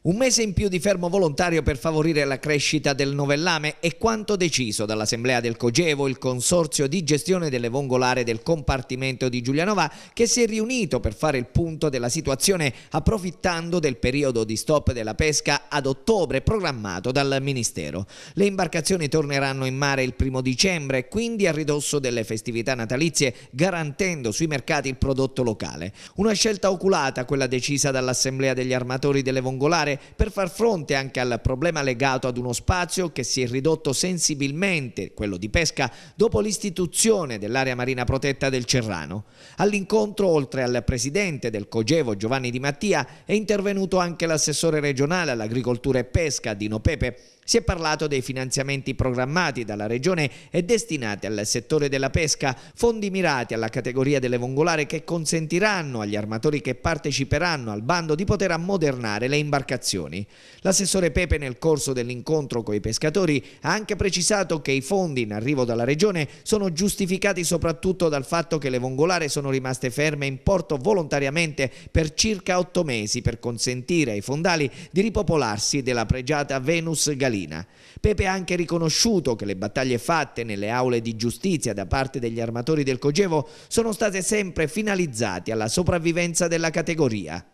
Un mese in più di fermo volontario per favorire la crescita del Novellame è quanto deciso dall'Assemblea del Cogevo, il consorzio di gestione delle vongolare del compartimento di Giulianova, che si è riunito per fare il punto della situazione approfittando del periodo di stop della pesca ad ottobre programmato dal Ministero. Le imbarcazioni torneranno in mare il primo dicembre, quindi a ridosso delle festività natalizie, garantendo sui mercati il prodotto locale. Una scelta oculata, quella decisa dall'Assemblea degli armatori delle vongolare particolare per far fronte anche al problema legato ad uno spazio che si è ridotto sensibilmente, quello di pesca, dopo l'istituzione dell'area marina protetta del Cerrano. All'incontro, oltre al presidente del Cogevo Giovanni Di Mattia, è intervenuto anche l'assessore regionale all'agricoltura e pesca Dino Pepe si è parlato dei finanziamenti programmati dalla Regione e destinati al settore della pesca, fondi mirati alla categoria delle vongolare che consentiranno agli armatori che parteciperanno al bando di poter ammodernare le imbarcazioni. L'assessore Pepe nel corso dell'incontro con i pescatori ha anche precisato che i fondi in arrivo dalla Regione sono giustificati soprattutto dal fatto che le vongolare sono rimaste ferme in porto volontariamente per circa otto mesi per consentire ai fondali di ripopolarsi della pregiata Venus Galina Catarina. Pepe ha anche riconosciuto che le battaglie fatte nelle aule di giustizia da parte degli armatori del Cogevo sono state sempre finalizzate alla sopravvivenza della categoria.